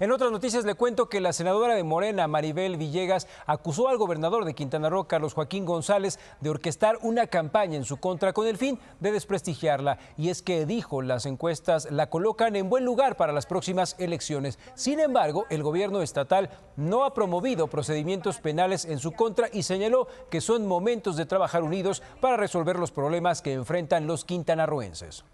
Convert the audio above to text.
En otras noticias le cuento que la senadora de Morena, Maribel Villegas, acusó al gobernador de Quintana Roo, Carlos Joaquín González, de orquestar una campaña en su contra con el fin de desprestigiarla. Y es que dijo, las encuestas la colocan en buen lugar para las próximas elecciones. Sin embargo, el gobierno estatal no ha promovido procedimientos penales en su contra y señaló que son momentos de trabajar unidos para resolver los problemas que enfrentan los quintanarroenses.